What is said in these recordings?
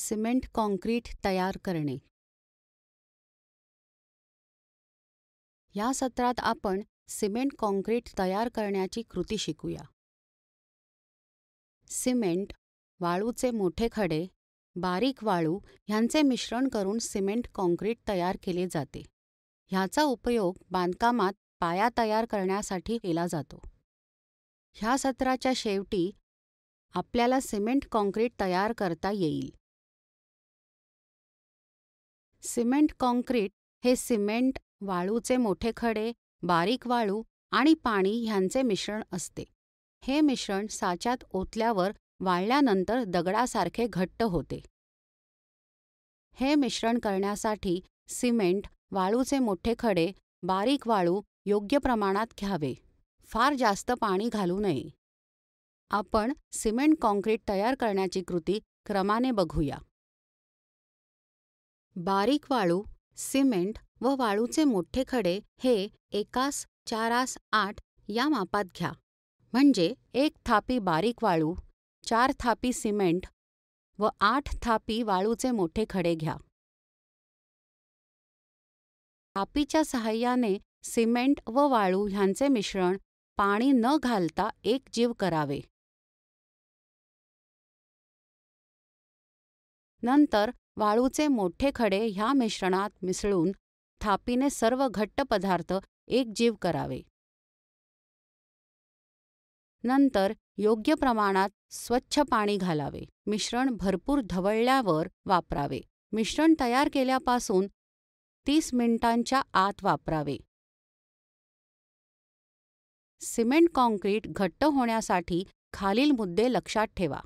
cement concrete तयार करणे या सत्रात आपण सिमेंट कॉन्क्रीट तयार करण्याची कृती शिकूया सिमेंट वाळूचे मोठे खडे बारीक वाळू ह्यांचे मिश्रण करून सिमेंट कॉन्क्रीट तयार केले जाते ह्याचा उपयोग बांधकामात पाया तयार करण्यासाठी केला जातो ह्या सत्राच्या शेवटी आपल्याला सिमेंट कॉन्क्रीट तयार करता येईल सिमेंट काँक्रीट हे सिमेंट वाळूचे मोठे खडे बारीक वाळू आणि पाणी ह्यांचे मिश्रण असते हे मिश्रण साच्यात ओतल्यावर वाळल्यानंतर दगडासारखे घट्ट होते हे मिश्रण करण्यासाठी सिमेंट वाळूचे मोठे खडे बारीक वाळू योग्य प्रमाणात घ्यावे फार जास्त पाणी घालू नये आपण सिमेंट काँक्रीट तयार करण्याची कृती क्रमाने बघूया बारीक वाळू सिमेंट व वाळूचे मोठे खडे हे एकास चारास आठ या मापात घ्या म्हणजे एक थापी बारीक वाळू चार थापी सिमेंट व आठ थापी वाळूचे मोठे खडे घ्या थापीच्या सहाय्याने सिमेंट व वाळू ह्यांचे मिश्रण पाणी न घालता एक जीव करावे नंतर वाळूचे मोठे खडे ह्या मिश्रणात मिसळून थापीने सर्व घट्ट पदार्थ एकजीव करावे नंतर योग्य प्रमाणात स्वच्छ पाणी घालावे मिश्रण भरपूर ढवळल्यावर वापरावे मिश्रण तयार केल्यापासून तीस मिनिटांच्या आत वापरावे सिमेंट काँक्रीट घट्ट होण्यासाठी खालील मुद्दे लक्षात ठेवा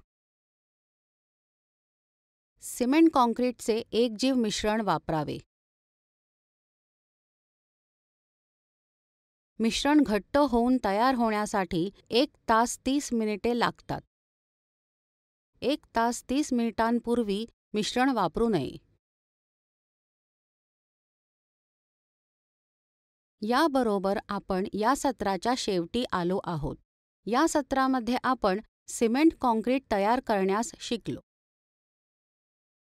सिमेंट काँक्रीटचे एकजीव मिश्रण वापरावे मिश्रण घट्ट होऊन तयार होण्यासाठी एक तास तीस मिनिटे लागतात एक तास तीस मिनिटांपूर्वी मिश्रण वापरू नये याबरोबर आपण या सत्राच्या शेवटी आलो आहोत या सत्रामध्ये आपण सिमेंट काँक्रीट तयार करण्यास शिकलो